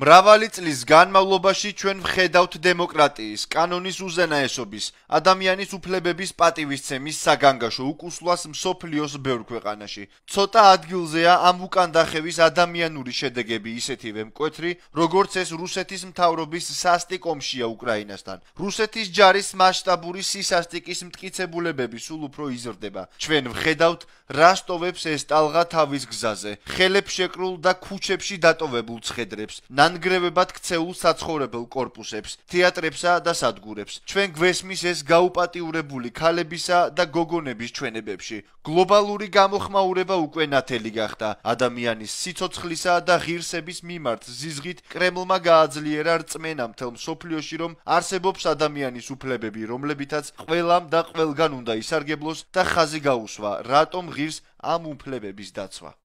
მრავალი წლის განმავლობაში ჩვენ ვხედავთ დემოკრატიის, კანონის უზენაესობის, ადამიანის უფლებების პატივისცემის საგანგაშო უკუსლას მსოფლიოს ბევრ ქვეყანაში. ცოტა ადგილზეა ამ უკანდახევის ადამიანური შედეგები ისეთივე მკვეთრი, როგორც ეს რუსეთის მთავრობის სასტიკომშია უკრაინასთან. რუსეთის ჯარის მასშტაბური სისასტიკის მტკიცებულებები სულ უფრო იზრდება. ჩვენ ვხედავთ რასტოვებს ეს ტალღა თავის გზაზე, ხელებს შეკრულ და ქუჩებში დატოვებულ ცხედრებს. დაანგრევებად ქცეულ საცხოვრებელ კორპუსებს, თეატრებსა და სადგურებს. ჩვენ გვესმის ეს გაუპატიურებული ქალებისა და გოგონების ჩვენებებში. გლობალური გამოხმაურება უკვე ნათელი გახდა. ადამიანის სიცოცხლისა და ღირსების მიმართ ზიზღით კრემლმა გააძლიერა რწმენა მთელ მსოფლიოში, რომ არსებობს ადამიანის უფლებები, რომლებითაც ყველამ და ყველგან უნდა ისარგებლოს და ხაზი გაუსვა, რატომ ღირს ამ უფლებების დაცვა.